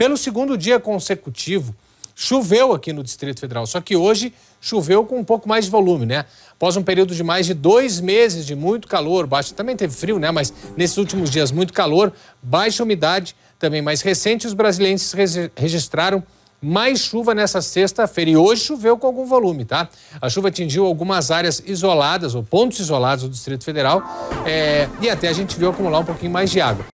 Pelo segundo dia consecutivo, choveu aqui no Distrito Federal, só que hoje choveu com um pouco mais de volume, né? Após um período de mais de dois meses de muito calor, baixo também teve frio, né? Mas nesses últimos dias, muito calor, baixa umidade também mais recente, os brasileiros registraram mais chuva nessa sexta-feira. E hoje choveu com algum volume, tá? A chuva atingiu algumas áreas isoladas ou pontos isolados do Distrito Federal é... e até a gente viu acumular um pouquinho mais de água.